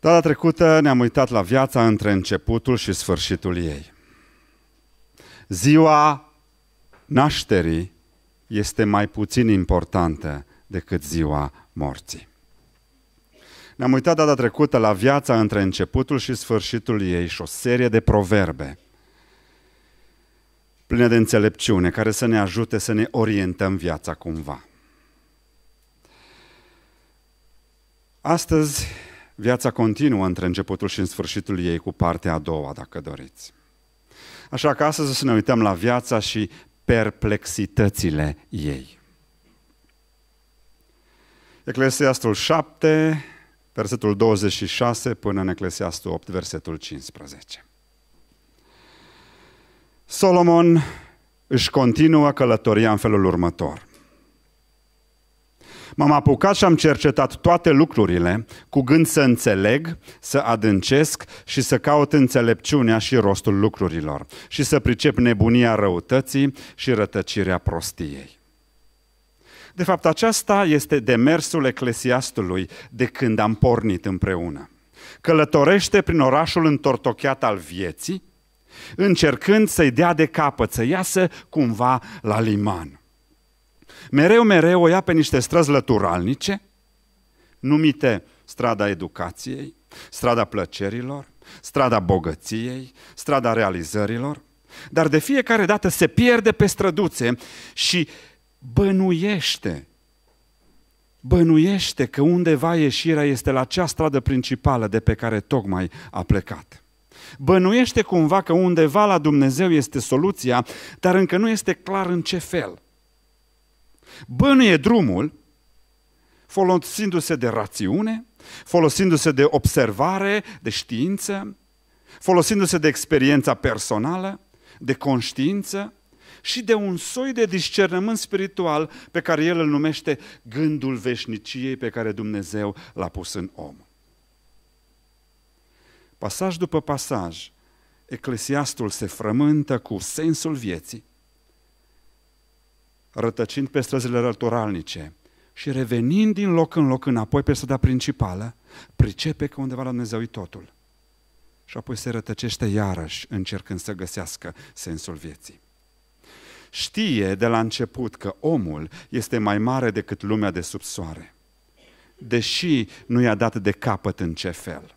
Data trecută ne-am uitat la viața între începutul și sfârșitul ei. Ziua nașterii este mai puțin importantă decât ziua morții. Ne-am uitat data trecută la viața între începutul și sfârșitul ei și o serie de proverbe pline de înțelepciune care să ne ajute să ne orientăm viața cumva. Astăzi Viața continuă între începutul și în sfârșitul ei cu partea a doua, dacă doriți. Așa că astăzi o să ne uităm la viața și perplexitățile ei. Eclesiastul 7, versetul 26 până în Eclesiastul 8, versetul 15. Solomon își continuă călătoria în felul următor. M-am apucat și am cercetat toate lucrurile cu gând să înțeleg, să adâncesc și să caut înțelepciunea și rostul lucrurilor și să pricep nebunia răutății și rătăcirea prostiei. De fapt, aceasta este demersul eclesiastului de când am pornit împreună. Călătorește prin orașul întortocheat al vieții, încercând să-i dea de capăt, să iasă cumva la liman mereu, mereu o ia pe niște străzi lăturalnice, numite strada educației, strada plăcerilor, strada bogăției, strada realizărilor, dar de fiecare dată se pierde pe străduțe și bănuiește, bănuiește că undeva ieșirea este la acea stradă principală de pe care tocmai a plecat. Bănuiește cumva că undeva la Dumnezeu este soluția, dar încă nu este clar în ce fel – bănuie drumul folosindu-se de rațiune, folosindu-se de observare, de știință, folosindu-se de experiența personală, de conștiință și de un soi de discernământ spiritual pe care el îl numește gândul veșniciei pe care Dumnezeu l-a pus în om. Pasaj după pasaj, Eclesiastul se frământă cu sensul vieții, rătăcind pe străzile rălturalnice și revenind din loc în loc înapoi pe strada principală, pricepe că undeva la Dumnezeu e totul. Și apoi se rătăcește iarăși încercând să găsească sensul vieții. Știe de la început că omul este mai mare decât lumea de sub soare, deși nu i-a dat de capăt în ce fel.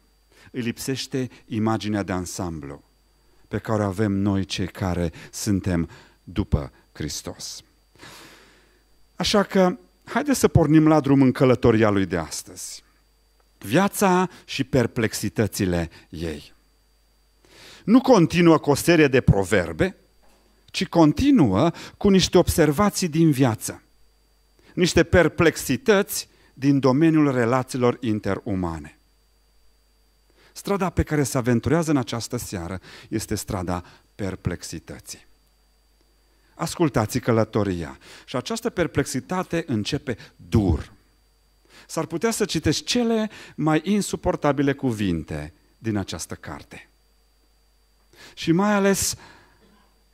Îi lipsește imaginea de ansamblu pe care o avem noi cei care suntem după Hristos. Așa că haideți să pornim la drum în călătoria lui de astăzi. Viața și perplexitățile ei. Nu continuă cu o serie de proverbe, ci continuă cu niște observații din viață, niște perplexități din domeniul relațiilor interumane. Strada pe care se aventurează în această seară este strada perplexității ascultați călătoria. Și această perplexitate începe dur. S-ar putea să citești cele mai insuportabile cuvinte din această carte. Și mai ales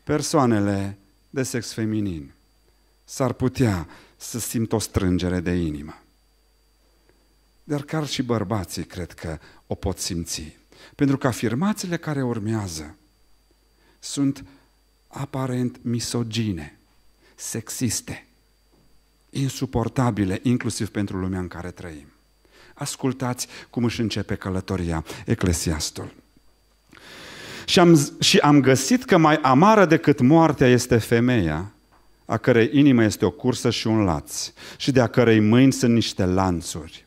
persoanele de sex feminin s-ar putea să simt o strângere de inimă. Dar chiar și bărbații cred că o pot simți. Pentru că afirmațiile care urmează sunt aparent misogine, sexiste, insuportabile, inclusiv pentru lumea în care trăim. Ascultați cum își începe călătoria Eclesiastul. Și am, și am găsit că mai amară decât moartea este femeia, a cărei inimă este o cursă și un laț, și de a cărei mâini sunt niște lanțuri.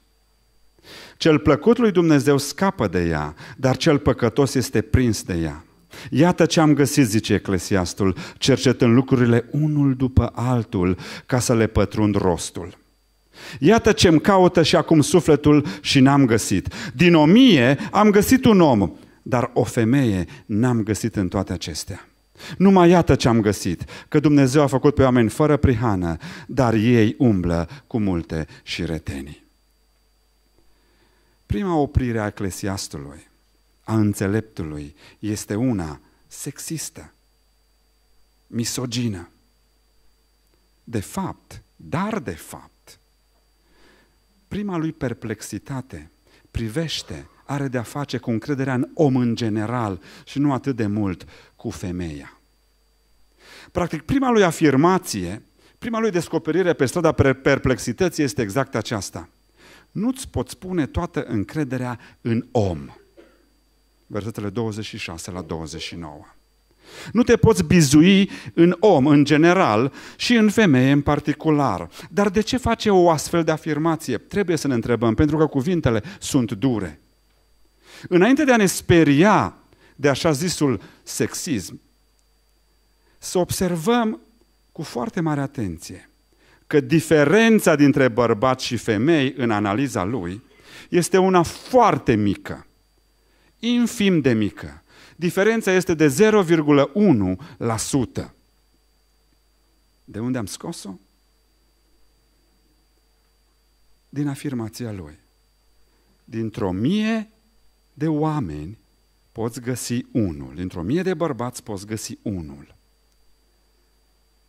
Cel plăcut lui Dumnezeu scapă de ea, dar cel păcătos este prins de ea. Iată ce am găsit, zice Eclesiastul, cercetând lucrurile unul după altul ca să le pătrund rostul. Iată ce-mi caută și acum sufletul și n-am găsit. Din o mie am găsit un om, dar o femeie n-am găsit în toate acestea. Numai iată ce am găsit, că Dumnezeu a făcut pe oameni fără prihană, dar ei umblă cu multe și retenii. Prima oprire a eclesiastului a înțeleptului este una sexistă, misogină. De fapt, dar de fapt, prima lui perplexitate privește, are de-a face cu încrederea în om în general și nu atât de mult cu femeia. Practic, prima lui afirmație, prima lui descoperire pe strada perplexității este exact aceasta. Nu-ți poți pune toată încrederea în om versetele 26 la 29. Nu te poți bizui în om în general și în femeie în particular. Dar de ce face o astfel de afirmație? Trebuie să ne întrebăm, pentru că cuvintele sunt dure. Înainte de a ne speria de așa zisul sexism, să observăm cu foarte mare atenție că diferența dintre bărbați și femei în analiza lui este una foarte mică infim de mică. Diferența este de 0,1%. De unde am scos-o? Din afirmația lui. Dintr-o mie de oameni poți găsi unul. Dintr-o mie de bărbați poți găsi unul.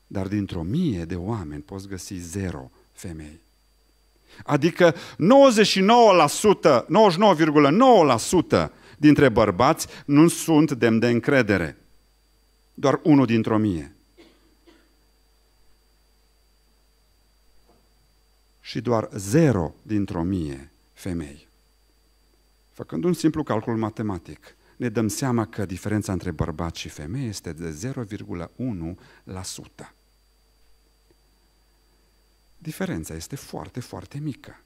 Dar dintr-o mie de oameni poți găsi zero femei. Adică 99%, 99,9% dintre bărbați nu sunt demn de încredere. Doar unul dintr-o mie. Și doar zero dintr-o mie femei. Făcând un simplu calcul matematic, ne dăm seama că diferența între bărbați și femei este de 0,1%. Diferența este foarte, foarte mică,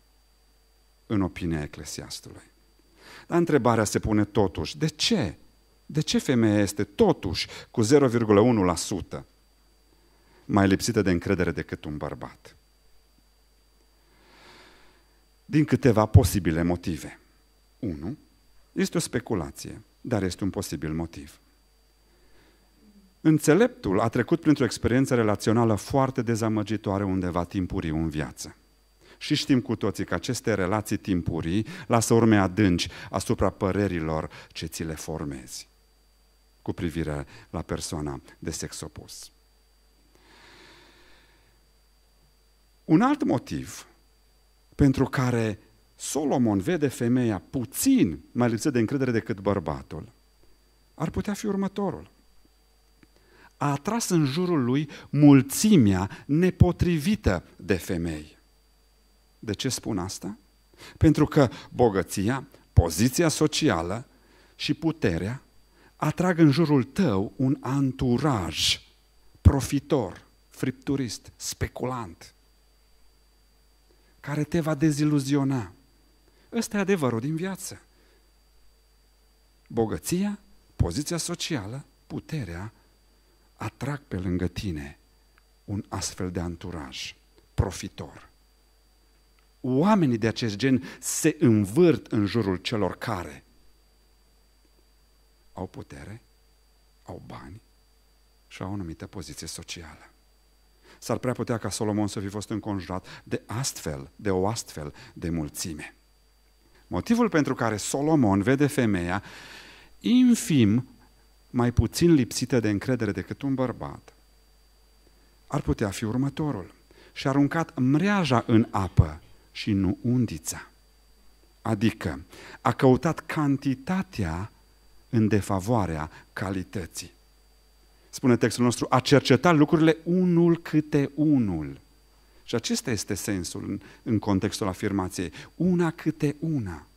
în opinia eclesiastului. Dar întrebarea se pune totuși, de ce? De ce femeia este totuși cu 0,1% mai lipsită de încredere decât un bărbat? Din câteva posibile motive. 1. Este o speculație, dar este un posibil motiv. Înțeleptul a trecut printr-o experiență relațională foarte dezamăgitoare undeva timpuriu în viață. Și știm cu toții că aceste relații timpurii lasă urme adânci asupra părerilor ce ți le formezi cu privire la persoana de sex opus. Un alt motiv pentru care Solomon vede femeia puțin mai lipsită de încredere decât bărbatul ar putea fi următorul a atras în jurul lui mulțimea nepotrivită de femei. De ce spun asta? Pentru că bogăția, poziția socială și puterea atrag în jurul tău un anturaj profitor, fripturist, speculant, care te va deziluziona. Ăsta e adevărul din viață. Bogăția, poziția socială, puterea atrag pe lângă tine un astfel de anturaj profitor oamenii de acest gen se învârt în jurul celor care au putere, au bani și au o anumită poziție socială. S-ar prea putea ca Solomon să fi fost înconjurat de astfel, de o astfel de mulțime. Motivul pentru care Solomon vede femeia infim mai puțin lipsită de încredere decât un bărbat ar putea fi următorul. Și-a aruncat mreaja în apă și nu undița. Adică a căutat cantitatea în defavoarea calității. Spune textul nostru, a cercetat lucrurile unul câte unul. Și acesta este sensul în, în contextul afirmației. Una câte una.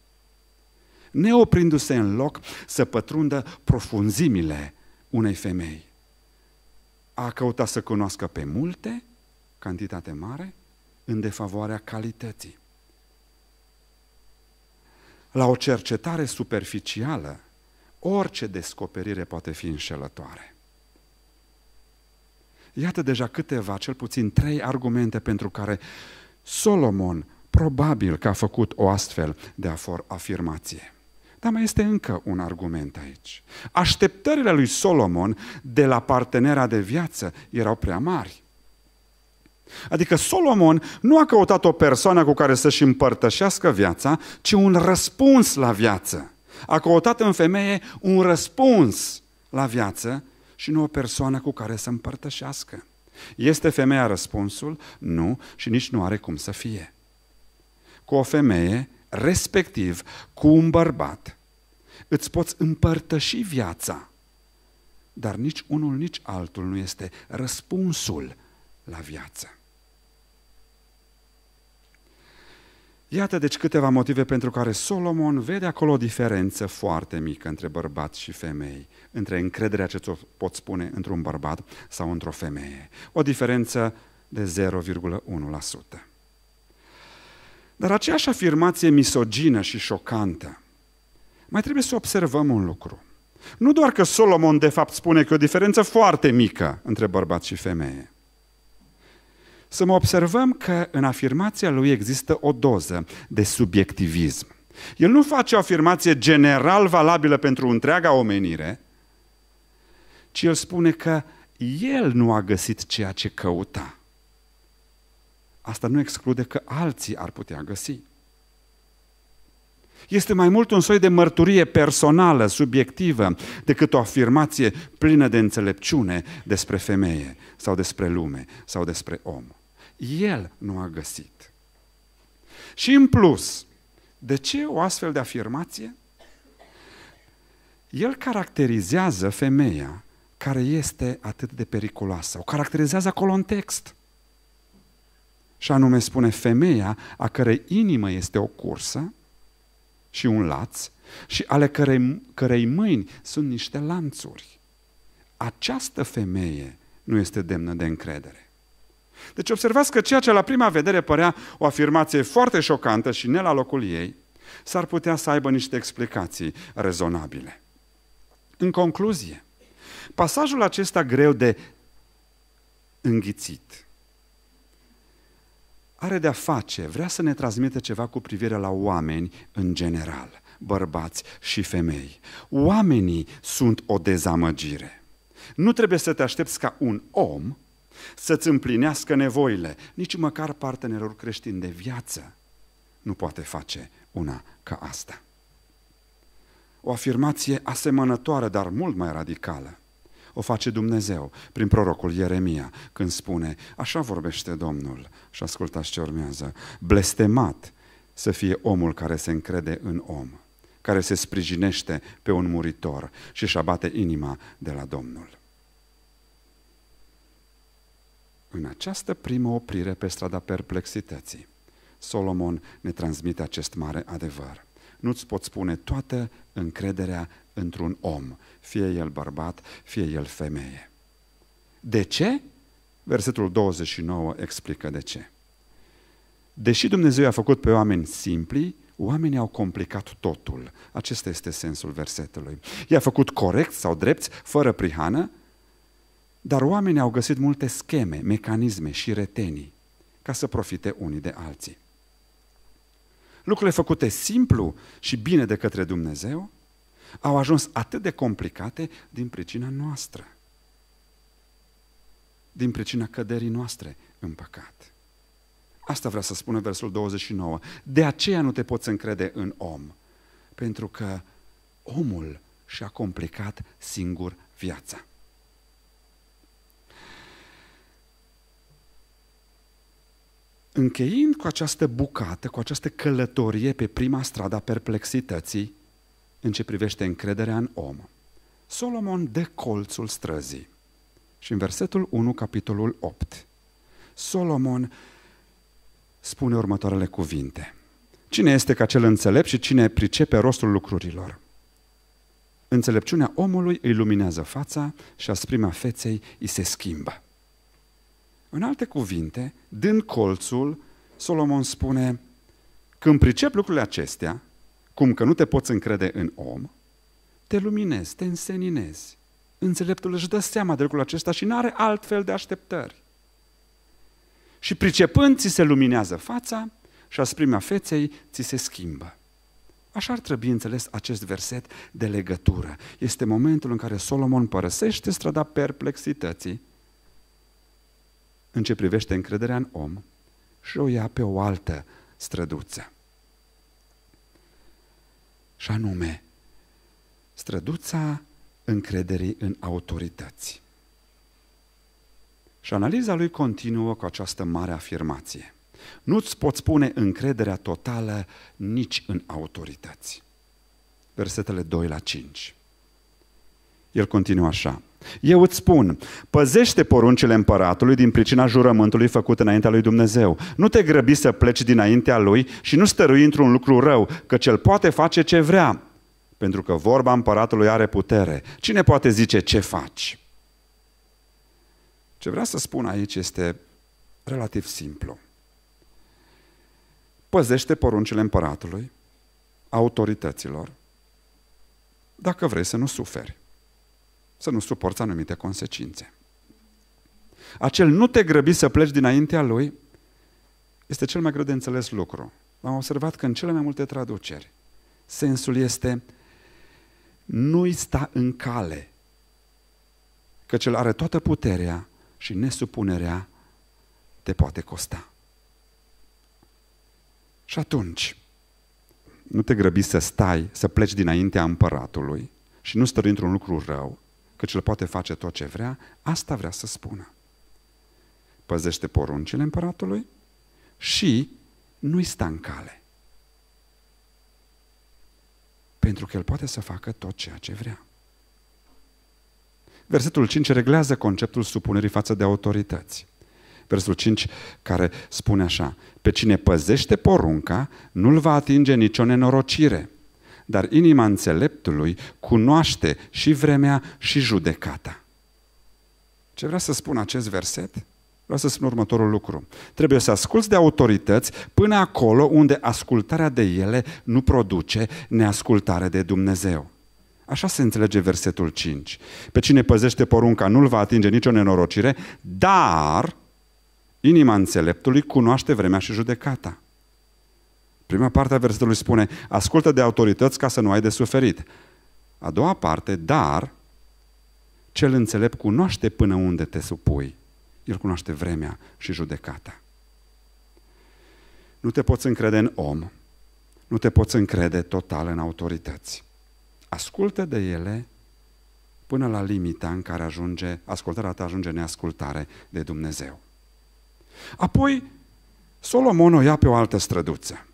Neoprindu-se în loc să pătrundă profunzimile unei femei. A căutat să cunoască pe multe, cantitate mare, în defavoarea calității. La o cercetare superficială, orice descoperire poate fi înșelătoare. Iată deja câteva, cel puțin trei argumente pentru care Solomon probabil că a făcut o astfel de afirmație. Dar mai este încă un argument aici. Așteptările lui Solomon de la partenera de viață erau prea mari. Adică Solomon nu a căutat o persoană cu care să-și împărtășească viața, ci un răspuns la viață. A căutat în femeie un răspuns la viață și nu o persoană cu care să împărtășească. Este femeia răspunsul? Nu, și nici nu are cum să fie. Cu o femeie, respectiv cu un bărbat, îți poți împărtăși viața, dar nici unul, nici altul nu este răspunsul la viață. Iată deci câteva motive pentru care Solomon vede acolo o diferență foarte mică între bărbat și femei, între încrederea ce ți-o pot spune într-un bărbat sau într-o femeie. O diferență de 0,1%. Dar aceeași afirmație misogină și șocantă, mai trebuie să observăm un lucru. Nu doar că Solomon de fapt spune că e o diferență foarte mică între bărbați și femeie, să mă observăm că în afirmația lui există o doză de subiectivism. El nu face o afirmație general valabilă pentru întreaga omenire, ci el spune că el nu a găsit ceea ce căuta. Asta nu exclude că alții ar putea găsi. Este mai mult un soi de mărturie personală, subiectivă, decât o afirmație plină de înțelepciune despre femeie sau despre lume sau despre om el nu a găsit. Și în plus, de ce o astfel de afirmație? El caracterizează femeia care este atât de periculoasă. O caracterizează acolo în text. Și anume spune femeia a cărei inimă este o cursă și un laț și ale cărei, cărei mâini sunt niște lanțuri. Această femeie nu este demnă de încredere. Deci observați că ceea ce la prima vedere părea o afirmație foarte șocantă și ne la locul ei, s-ar putea să aibă niște explicații rezonabile. În concluzie, pasajul acesta greu de înghițit are de-a face, vrea să ne transmite ceva cu privire la oameni în general, bărbați și femei. Oamenii sunt o dezamăgire. Nu trebuie să te aștepți ca un om să-ți împlinească nevoile. Nici măcar partenerul creștin de viață nu poate face una ca asta. O afirmație asemănătoare, dar mult mai radicală, o face Dumnezeu prin prorocul Ieremia, când spune, așa vorbește Domnul, și ascultați ce urmează, blestemat să fie omul care se încrede în om, care se sprijinește pe un muritor și își abate inima de la Domnul. În această primă oprire pe strada perplexității, Solomon ne transmite acest mare adevăr. Nu-ți pot spune toată încrederea într-un om, fie el bărbat, fie el femeie. De ce? Versetul 29 explică de ce. Deși Dumnezeu i-a făcut pe oameni simpli, oamenii au complicat totul. Acesta este sensul versetului. I-a făcut corect sau drept, fără prihană, dar oamenii au găsit multe scheme, mecanisme și retenii ca să profite unii de alții. Lucrurile făcute simplu și bine de către Dumnezeu au ajuns atât de complicate din pricina noastră, din pricina căderii noastre în păcat. Asta vrea să spună versul 29. De aceea nu te poți încrede în om, pentru că omul și-a complicat singur viața. Încheind cu această bucată, cu această călătorie pe prima stradă a perplexității în ce privește încrederea în om, Solomon de colțul străzii. Și în versetul 1, capitolul 8, Solomon spune următoarele cuvinte. Cine este ca cel înțelept și cine pricepe rostul lucrurilor? Înțelepciunea omului îi luminează fața și asprimea feței îi se schimbă. În alte cuvinte, din colțul, Solomon spune, când pricep lucrurile acestea, cum că nu te poți încrede în om, te luminezi, te înseninezi. Înțeleptul își dă seama de lucrul acesta și nu are fel de așteptări. Și pricepând, ți se luminează fața și asprimea feței ți se schimbă. Așa ar trebui înțeles acest verset de legătură. Este momentul în care Solomon părăsește strada perplexității în ce privește încrederea în om și o ia pe o altă străduță. Și anume, străduța încrederii în autorități. Și analiza lui continuă cu această mare afirmație. Nu-ți poți pune încrederea totală nici în autorități. Versetele 2 la 5. El continuă așa. Eu îți spun, păzește poruncile împăratului din pricina jurământului făcut înaintea lui Dumnezeu. Nu te grăbi să pleci dinaintea lui și nu stărui într-un lucru rău, că cel poate face ce vrea, pentru că vorba împăratului are putere. Cine poate zice ce faci? Ce vreau să spun aici este relativ simplu. Păzește poruncile împăratului, autorităților, dacă vrei să nu suferi să nu suporți anumite consecințe. Acel nu te grăbi să pleci dinaintea lui este cel mai greu de înțeles lucru. Am observat că în cele mai multe traduceri sensul este nu-i sta în cale, că cel are toată puterea și nesupunerea te poate costa. Și atunci, nu te grăbi să stai, să pleci dinaintea împăratului și nu stări într-un lucru rău, căci îl poate face tot ce vrea, asta vrea să spună. Păzește poruncile împăratului și nu-i sta în cale. Pentru că el poate să facă tot ceea ce vrea. Versetul 5 reglează conceptul supunerii față de autorități. Versul 5 care spune așa, pe cine păzește porunca, nu-l va atinge nicio nenorocire dar inima înțeleptului cunoaște și vremea și judecata. Ce vrea să spun acest verset? Vreau să spun următorul lucru. Trebuie să asculți de autorități până acolo unde ascultarea de ele nu produce neascultare de Dumnezeu. Așa se înțelege versetul 5. Pe cine păzește porunca nu-l va atinge nicio nenorocire, dar inima înțeleptului cunoaște vremea și judecata. Prima parte a versetului spune, ascultă de autorități ca să nu ai de suferit. A doua parte, dar cel înțelept cunoaște până unde te supui. El cunoaște vremea și judecata. Nu te poți încrede în om, nu te poți încrede total în autorități. Ascultă de ele până la limita în care ajunge, ascultarea ta ajunge neascultare de Dumnezeu. Apoi, Solomon o ia pe o altă străduță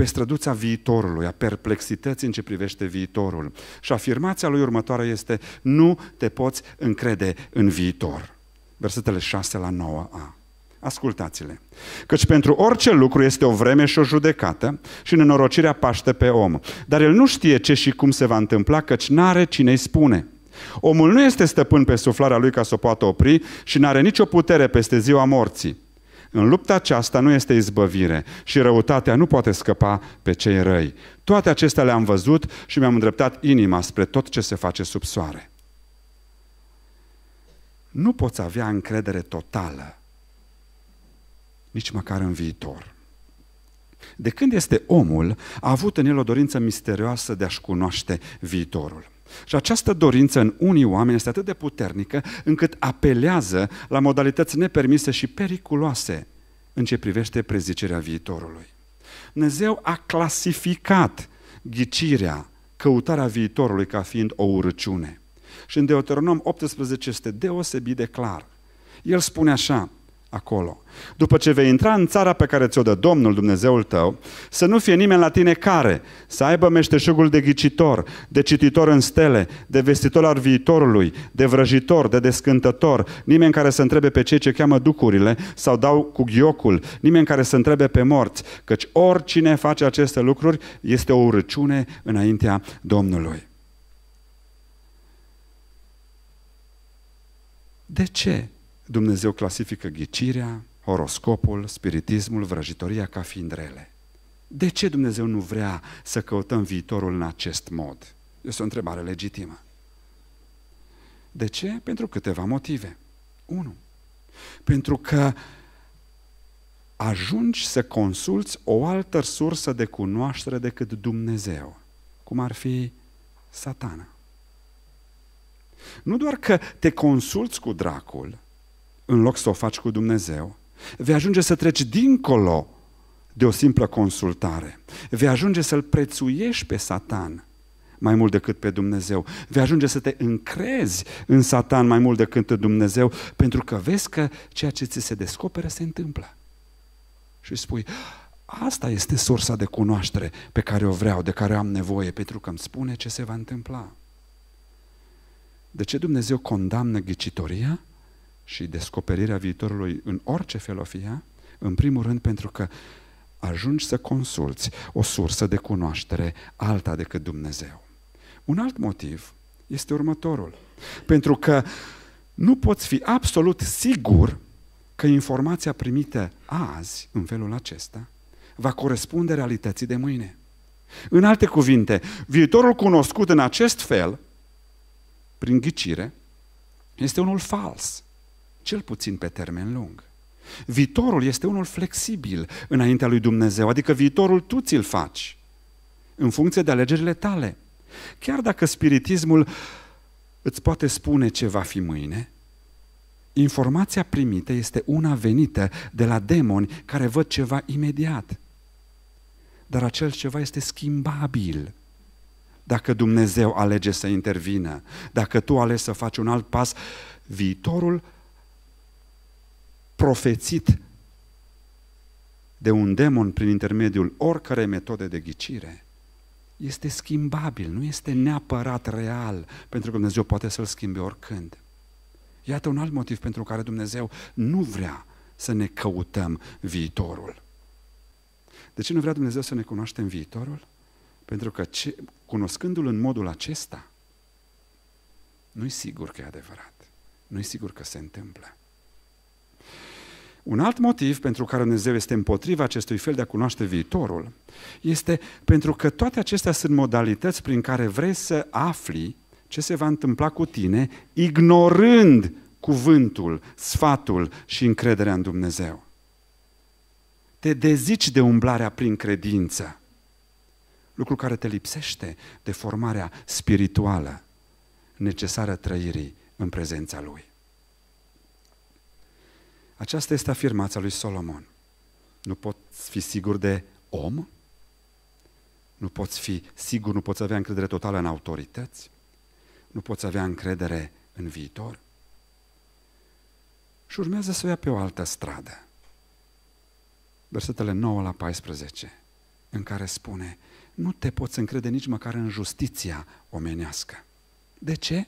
pe străduța viitorului, a perplexității în ce privește viitorul. Și afirmația lui următoare este, nu te poți încrede în viitor. Versetele 6 la 9a. Ascultați-le. Căci pentru orice lucru este o vreme și o judecată și nenorocirea paște pe om. Dar el nu știe ce și cum se va întâmpla, căci n-are cine-i spune. Omul nu este stăpân pe suflarea lui ca să o poată opri și n-are nicio putere peste ziua morții. În lupta aceasta nu este izbăvire și răutatea nu poate scăpa pe cei răi. Toate acestea le-am văzut și mi-am îndreptat inima spre tot ce se face sub soare. Nu poți avea încredere totală, nici măcar în viitor. De când este omul, a avut în el o dorință misterioasă de a-și cunoaște viitorul. Și această dorință în unii oameni este atât de puternică încât apelează la modalități nepermise și periculoase în ce privește prezicerea viitorului. Dumnezeu a clasificat ghicirea, căutarea viitorului ca fiind o urăciune. Și în Deuteronom 18 este deosebit de clar. El spune așa, acolo. După ce vei intra în țara pe care ți-o dă Domnul Dumnezeul tău, să nu fie nimeni la tine care să aibă meșteșugul de ghicitor, de cititor în stele, de vestitor al viitorului, de vrăjitor, de descântător, nimeni care să întrebe pe cei ce cheamă ducurile sau dau cu ghiocul, nimeni care să întrebe pe morți, căci oricine face aceste lucruri este o urăciune înaintea Domnului. De ce Dumnezeu clasifică ghicirea, horoscopul, spiritismul, vrăjitoria ca fiind rele. De ce Dumnezeu nu vrea să căutăm viitorul în acest mod? Este o întrebare legitimă. De ce? Pentru câteva motive. Unu. Pentru că ajungi să consulți o altă sursă de cunoaștere decât Dumnezeu, cum ar fi satana. Nu doar că te consulți cu dracul, în loc să o faci cu Dumnezeu, vei ajunge să treci dincolo de o simplă consultare. Vei ajunge să-l prețuiești pe Satan mai mult decât pe Dumnezeu. Vei ajunge să te încrezi în Satan mai mult decât în Dumnezeu, pentru că vezi că ceea ce ți se descoperă se întâmplă. Și spui, asta este sursa de cunoaștere pe care o vreau, de care am nevoie, pentru că îmi spune ce se va întâmpla. De ce Dumnezeu condamnă ghicitoria? și descoperirea viitorului în orice fel o fie, în primul rând pentru că ajungi să consulți o sursă de cunoaștere alta decât Dumnezeu. Un alt motiv este următorul. Pentru că nu poți fi absolut sigur că informația primită azi, în felul acesta, va corespunde realității de mâine. În alte cuvinte, viitorul cunoscut în acest fel, prin ghicire, este unul fals cel puțin pe termen lung. Viitorul este unul flexibil înaintea lui Dumnezeu, adică viitorul tu ți-l faci, în funcție de alegerile tale. Chiar dacă spiritismul îți poate spune ce va fi mâine, informația primită este una venită de la demoni care văd ceva imediat. Dar acel ceva este schimbabil. Dacă Dumnezeu alege să intervină, dacă tu alegi să faci un alt pas, viitorul profețit de un demon prin intermediul oricărei metode de ghicire, este schimbabil, nu este neapărat real, pentru că Dumnezeu poate să-l schimbe oricând. Iată un alt motiv pentru care Dumnezeu nu vrea să ne căutăm viitorul. De ce nu vrea Dumnezeu să ne cunoaștem viitorul? Pentru că ce, cunoscându-L în modul acesta, nu-i sigur că e adevărat. Nu-i sigur că se întâmplă. Un alt motiv pentru care Dumnezeu este împotriva acestui fel de a cunoaște viitorul este pentru că toate acestea sunt modalități prin care vrei să afli ce se va întâmpla cu tine, ignorând cuvântul, sfatul și încrederea în Dumnezeu. Te dezici de umblarea prin credință, lucru care te lipsește de formarea spirituală necesară trăirii în prezența Lui. Aceasta este afirmația lui Solomon. Nu poți fi sigur de om? Nu poți fi sigur, nu poți avea încredere totală în autorități? Nu poți avea încredere în viitor? Și urmează să o ia pe o altă stradă. Versetele 9 la 14, în care spune, nu te poți încrede nici măcar în justiția omenească. De ce?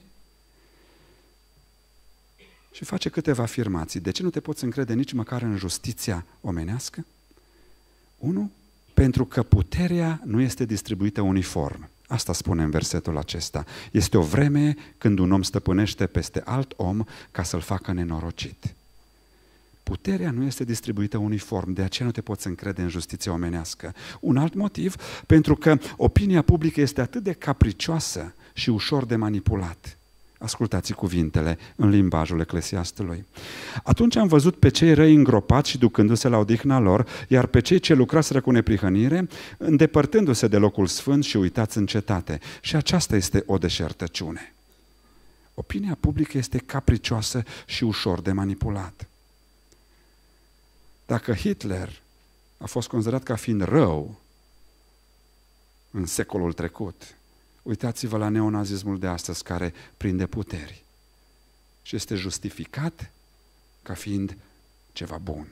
și face câteva afirmații. De ce nu te poți încrede nici măcar în justiția omenească? Unu, Pentru că puterea nu este distribuită uniform. Asta spune în versetul acesta. Este o vreme când un om stăpânește peste alt om ca să-l facă nenorocit. Puterea nu este distribuită uniform, de aceea nu te poți încrede în justiția omenească. Un alt motiv, pentru că opinia publică este atât de capricioasă și ușor de manipulat. Ascultați cuvintele în limbajul eclesiastului. Atunci am văzut pe cei răi îngropați și ducându-se la odihna lor, iar pe cei ce lucraseră cu neprihănire, îndepărtându-se de locul sfânt și uitați în cetate. Și aceasta este o deșertăciune. Opinia publică este capricioasă și ușor de manipulat. Dacă Hitler a fost considerat ca fiind rău în secolul trecut, Uitați-vă la neonazismul de astăzi care prinde puteri și este justificat ca fiind ceva bun.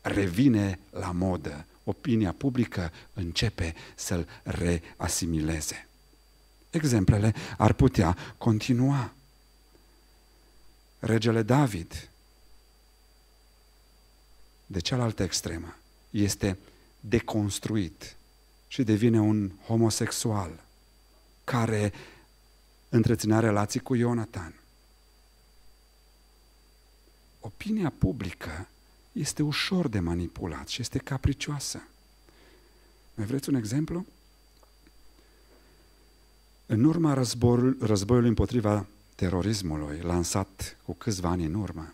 Revine la modă. Opinia publică începe să-l reasimileze. Exemplele ar putea continua. Regele David, de cealaltă extremă, este deconstruit și devine un homosexual care întreținea relații cu Ionatan. Opinia publică este ușor de manipulat și este capricioasă. Mai vreți un exemplu? În urma războiului, împotriva terorismului, lansat cu câțiva ani în urmă,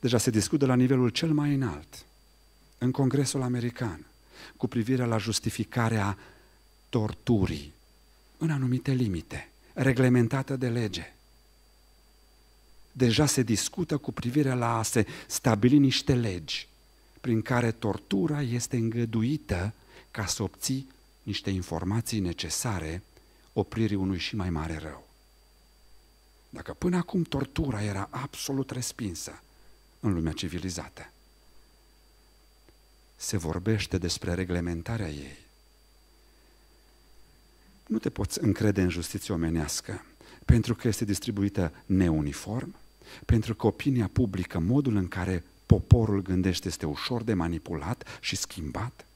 deja se discută la nivelul cel mai înalt, în Congresul American, cu privire la justificarea torturii în anumite limite, reglementată de lege. Deja se discută cu privire la a se stabili niște legi prin care tortura este îngăduită ca să obții niște informații necesare opririi unui și mai mare rău. Dacă până acum tortura era absolut respinsă în lumea civilizată, se vorbește despre reglementarea ei nu te poți încrede în justiție omenească, pentru că este distribuită neuniform, pentru că opinia publică, modul în care poporul gândește este ușor de manipulat și schimbat,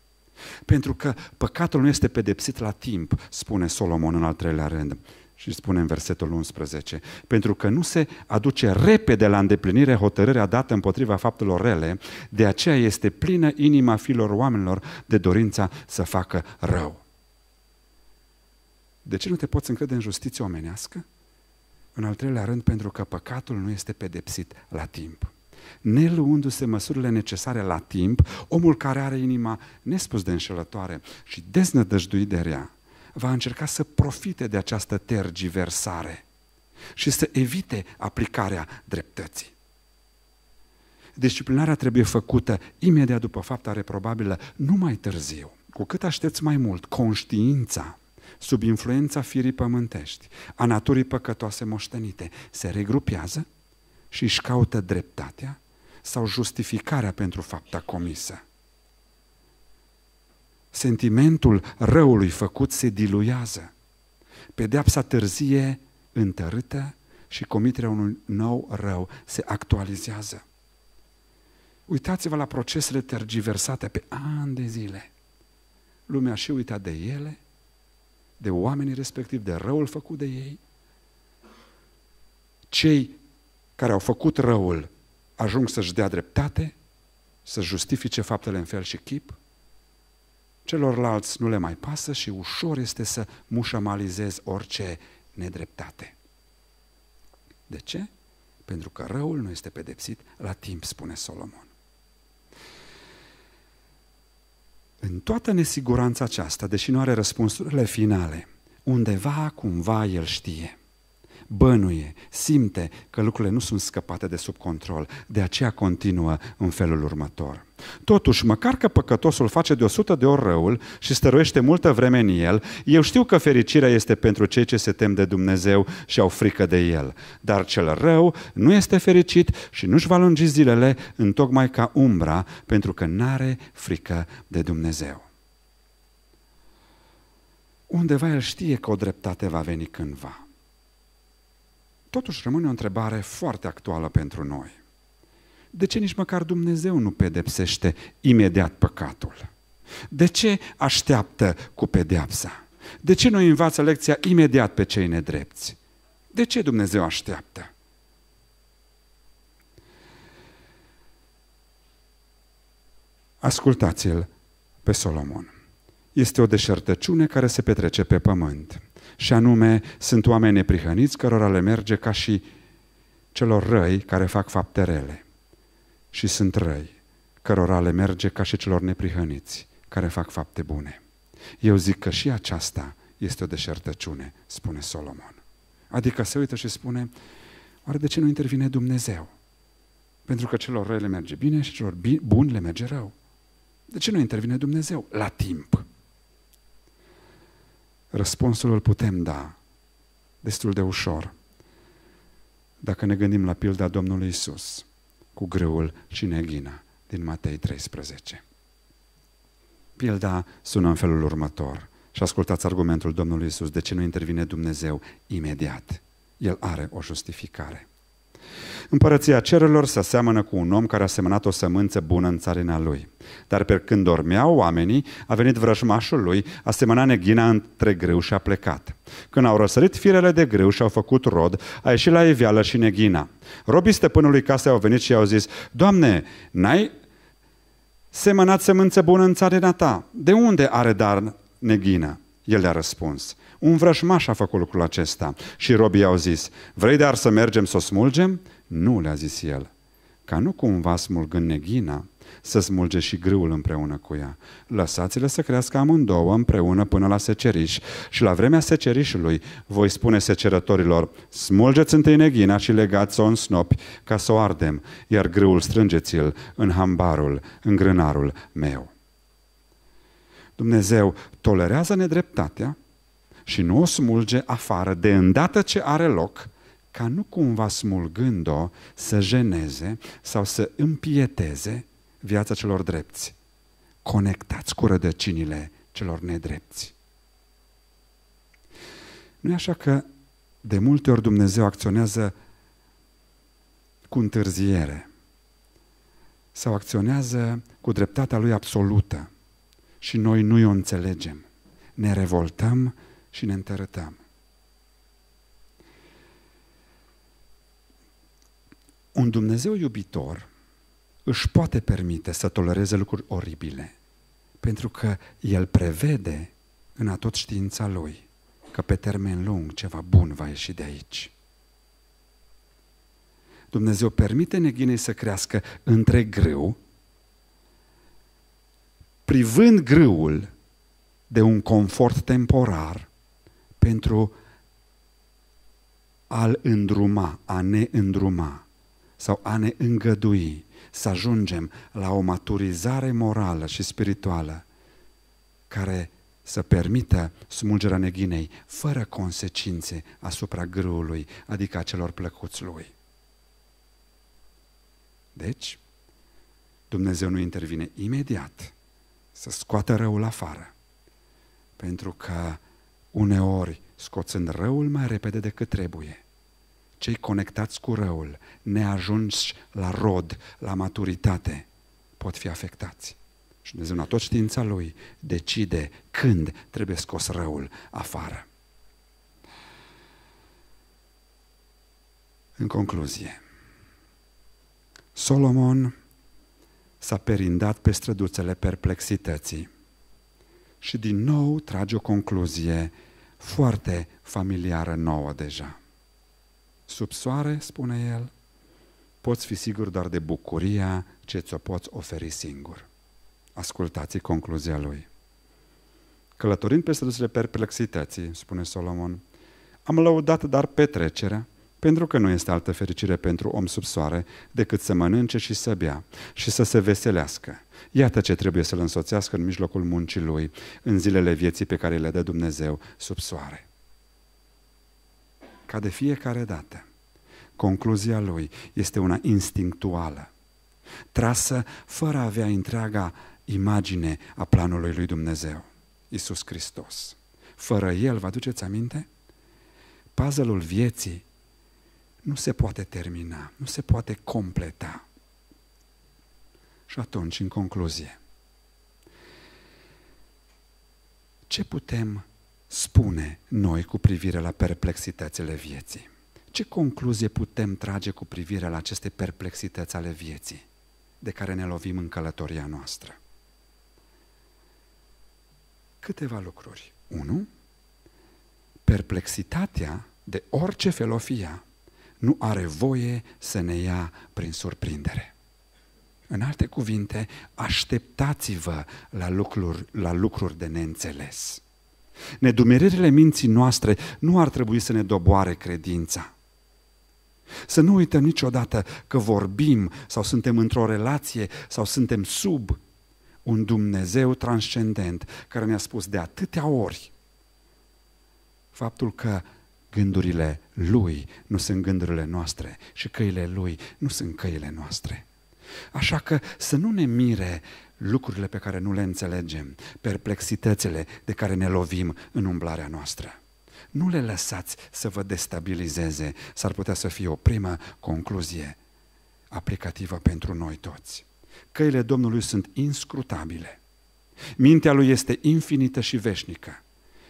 pentru că păcatul nu este pedepsit la timp, spune Solomon în al treilea rând, și spune în versetul 11, pentru că nu se aduce repede la îndeplinire hotărârea dată împotriva faptelor rele, de aceea este plină inima filor oamenilor de dorința să facă rău. De ce nu te poți încrede în justiție omenească? În al treilea rând, pentru că păcatul nu este pedepsit la timp. Neluându-se măsurile necesare la timp, omul care are inima nespus de înșelătoare și deznădăjduit de rea, va încerca să profite de această tergiversare și să evite aplicarea dreptății. Disciplinarea trebuie făcută imediat după fapta reprobabilă, nu mai târziu. Cu cât aștepți mai mult conștiința sub influența firii pământești, a naturii păcătoase moștenite, se regrupează și își caută dreptatea sau justificarea pentru fapta comisă. Sentimentul răului făcut se diluează. Pedeapsa târzie întărâtă și comiterea unui nou rău se actualizează. Uitați-vă la procesele tergiversate pe ani de zile. Lumea și uita de ele de oamenii respectivi, de răul făcut de ei. Cei care au făcut răul ajung să-și dea dreptate, să justifice faptele în fel și chip, celorlalți nu le mai pasă și ușor este să mușamalizezi orice nedreptate. De ce? Pentru că răul nu este pedepsit la timp, spune Solomon. În toată nesiguranța aceasta, deși nu are răspunsurile finale, undeva, cumva, el știe – bănuie, simte că lucrurile nu sunt scăpate de sub control. De aceea continuă în felul următor. Totuși, măcar că păcătosul face de sută de ori răul și stăruiește multă vreme în el, eu știu că fericirea este pentru cei ce se tem de Dumnezeu și au frică de el. Dar cel rău nu este fericit și nu-și va lungi zilele tocmai ca umbra, pentru că n-are frică de Dumnezeu. Undeva el știe că o dreptate va veni cândva totuși rămâne o întrebare foarte actuală pentru noi. De ce nici măcar Dumnezeu nu pedepsește imediat păcatul? De ce așteaptă cu pedeapsa? De ce nu învață lecția imediat pe cei nedrepți? De ce Dumnezeu așteaptă? Ascultați-l pe Solomon. Este o deșertăciune care se petrece pe pământ și anume sunt oameni neprihăniți cărora le merge ca și celor răi care fac fapte rele. Și sunt răi cărora le merge ca și celor neprihăniți care fac fapte bune. Eu zic că și aceasta este o deșertăciune, spune Solomon. Adică se uită și spune, oare de ce nu intervine Dumnezeu? Pentru că celor răi le merge bine și celor buni le merge rău. De ce nu intervine Dumnezeu la timp? Răspunsul îl putem da destul de ușor. Dacă ne gândim la pilda Domnului Isus cu grâul și neghina din Matei 13. Pilda sună în felul următor. Și ascultați argumentul Domnului Isus, de ce nu intervine Dumnezeu imediat. El are o justificare. Împărăția cerurilor se aseamănă cu un om care a semănat o sămânță bună în țarina lui. Dar pe când dormeau oamenii, a venit vrăjmașul lui, a semănat neghina între greu și a plecat. Când au răsărit firele de greu și au făcut rod, a ieșit la evială și neghina. Robii stăpânului casei au venit și i-au zis, Doamne, n-ai semănat sămânță bună în țarina ta. De unde are dar neghina? El le-a răspuns. Un vrăjmaș a făcut lucrul acesta. Și robii au zis, vrei dar să mergem să o smulgem? Nu, le-a zis el. Ca nu cumva smulgând neghina, să smulge și grâul împreună cu ea. Lăsați-le să crească amândouă împreună până la seceriș și la vremea secerișului voi spune secerătorilor, smulgeți întâi neghina și legați-o în snopi ca să o ardem, iar grâul strângeți-l în hambarul, în grânarul meu. Dumnezeu tolerează nedreptatea și nu o smulge afară de îndată ce are loc, ca nu cumva smulgând-o să jeneze sau să împieteze viața celor drepți. Conectați cu rădăcinile celor nedrepți. Nu e așa că de multe ori Dumnezeu acționează cu întârziere sau acționează cu dreptatea lui absolută și noi nu o înțelegem. Ne revoltăm și ne întărăteam. Un Dumnezeu iubitor își poate permite să tolereze lucruri oribile, pentru că El prevede în atot știința Lui că pe termen lung ceva bun va ieși de aici. Dumnezeu permite neghinei să crească între grâu, privând grâul de un confort temporar pentru a-l îndruma, a ne îndruma sau a ne îngădui să ajungem la o maturizare morală și spirituală care să permită smulgerea neghinei fără consecințe asupra grâului, adică a celor plăcuți lui. Deci, Dumnezeu nu intervine imediat să scoată răul afară, pentru că uneori scoțând răul mai repede decât trebuie. Cei conectați cu răul, neajunși la rod, la maturitate, pot fi afectați. Și Dumnezeu, în tot știința Lui, decide când trebuie scos răul afară. În concluzie, Solomon s-a perindat pe străduțele perplexității și din nou trage o concluzie foarte familiară nouă deja. Sub soare, spune el, poți fi sigur doar de bucuria ce ți-o poți oferi singur. Ascultați concluzia lui. Călătorind peste dusele perplexității, spune Solomon, am lăudat dar petrecerea, pentru că nu este altă fericire pentru om sub soare decât să mănânce și să bea și să se veselească Iată ce trebuie să-l însoțească în mijlocul muncii lui, în zilele vieții pe care le dă Dumnezeu sub soare. Ca de fiecare dată, concluzia lui este una instinctuală, trasă fără a avea întreaga imagine a planului lui Dumnezeu, Isus Hristos. Fără El, vă aduceți aminte? Puzzle-ul vieții nu se poate termina, nu se poate completa și atunci, în concluzie, ce putem spune noi cu privire la perplexitățile vieții? Ce concluzie putem trage cu privire la aceste perplexități ale vieții de care ne lovim în călătoria noastră? Câteva lucruri. Unu, Perplexitatea de orice felofia nu are voie să ne ia prin surprindere. În alte cuvinte, așteptați-vă la lucruri, la lucruri de neînțeles. Nedumeririle minții noastre nu ar trebui să ne doboare credința. Să nu uităm niciodată că vorbim sau suntem într-o relație sau suntem sub un Dumnezeu transcendent care ne-a spus de atâtea ori faptul că gândurile Lui nu sunt gândurile noastre și căile Lui nu sunt căile noastre. Așa că să nu ne mire lucrurile pe care nu le înțelegem, perplexitățile de care ne lovim în umblarea noastră. Nu le lăsați să vă destabilizeze, s-ar putea să fie o primă concluzie aplicativă pentru noi toți. Căile Domnului sunt inscrutabile. Mintea lui este infinită și veșnică,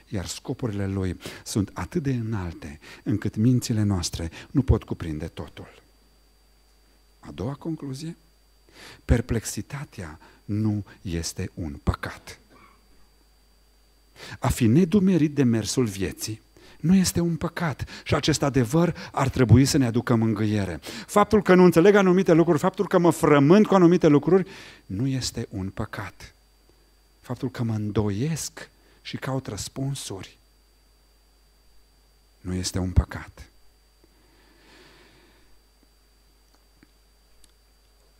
iar scopurile lui sunt atât de înalte încât mințile noastre nu pot cuprinde totul. A doua concluzie, perplexitatea nu este un păcat. A fi nedumerit de mersul vieții nu este un păcat și acest adevăr ar trebui să ne aducă mângâiere. Faptul că nu înțeleg anumite lucruri, faptul că mă frământ cu anumite lucruri, nu este un păcat. Faptul că mă îndoiesc și caut răspunsuri nu este un păcat.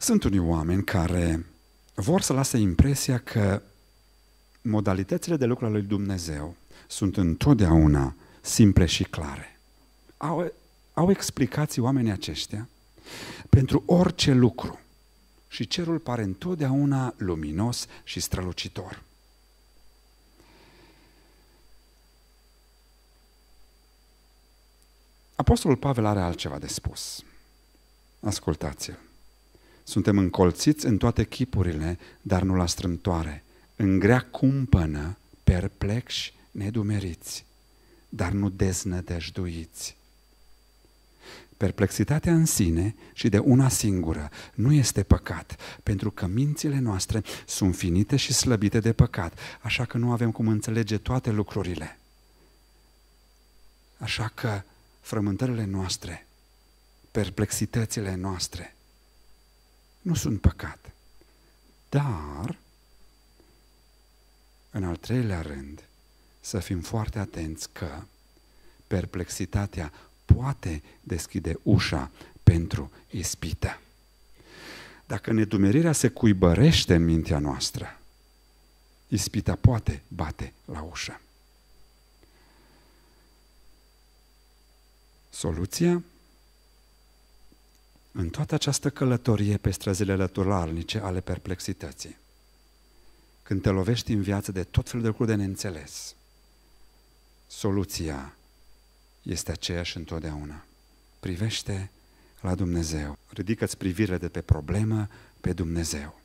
Sunt unii oameni care vor să lase impresia că modalitățile de lucru al lui Dumnezeu sunt întotdeauna simple și clare. Au, au explicații oamenii aceștia pentru orice lucru și cerul pare întotdeauna luminos și strălucitor. Apostolul Pavel are altceva de spus. Ascultați-l. Suntem încolțiți în toate chipurile, dar nu la strâmtoare. În grea cumpănă, perplexi, nedumeriți, dar nu deznădejduiți. Perplexitatea în sine și de una singură nu este păcat, pentru că mințile noastre sunt finite și slăbite de păcat, așa că nu avem cum înțelege toate lucrurile. Așa că frământările noastre, perplexitățile noastre, nu sunt păcat. Dar, în al treilea rând, să fim foarte atenți că perplexitatea poate deschide ușa pentru ispită. Dacă nedumerirea se cuibărește în mintea noastră, ispita poate bate la ușă. Soluția în toată această călătorie pe străzile lăturalnice ale perplexității, când te lovești în viață de tot felul de lucruri de neînțeles, soluția este aceeași întotdeauna. Privește la Dumnezeu. Ridică-ți privirea de pe problemă pe Dumnezeu.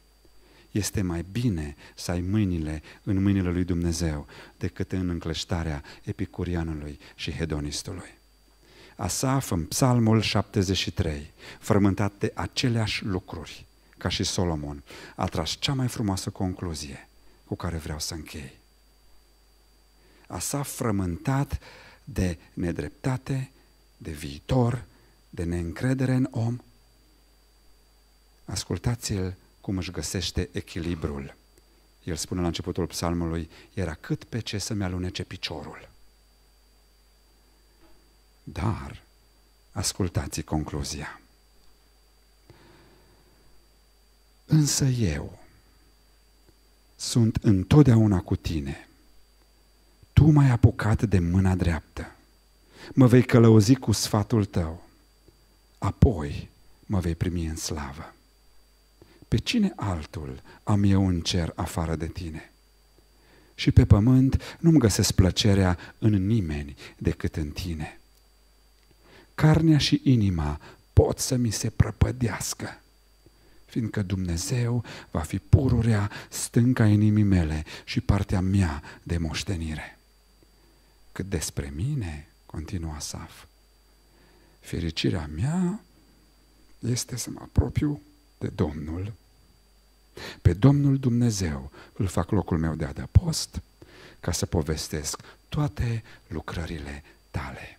Este mai bine să ai mâinile în mâinile lui Dumnezeu decât în încleștarea epicurianului și hedonistului. Asaf în psalmul 73, frământat de aceleași lucruri ca și Solomon, a tras cea mai frumoasă concluzie cu care vreau să închei. Asaf frământat de nedreptate, de viitor, de neîncredere în om, ascultați-l cum își găsește echilibrul. El spune la începutul psalmului, era cât pe ce să-mi alunece piciorul. Dar, ascultați concluzia. Însă eu sunt întotdeauna cu tine. Tu m-ai apucat de mâna dreaptă. Mă vei călăuzi cu sfatul tău. Apoi mă vei primi în slavă. Pe cine altul am eu în cer afară de tine? Și pe pământ nu-mi găsesc plăcerea în nimeni decât în tine carnea și inima pot să mi se prăpădească, fiindcă Dumnezeu va fi pururea stânca inimii mele și partea mea de moștenire. Cât despre mine, continuă Saf, fericirea mea este să mă apropiu de Domnul. Pe Domnul Dumnezeu îl fac locul meu de adăpost ca să povestesc toate lucrările tale.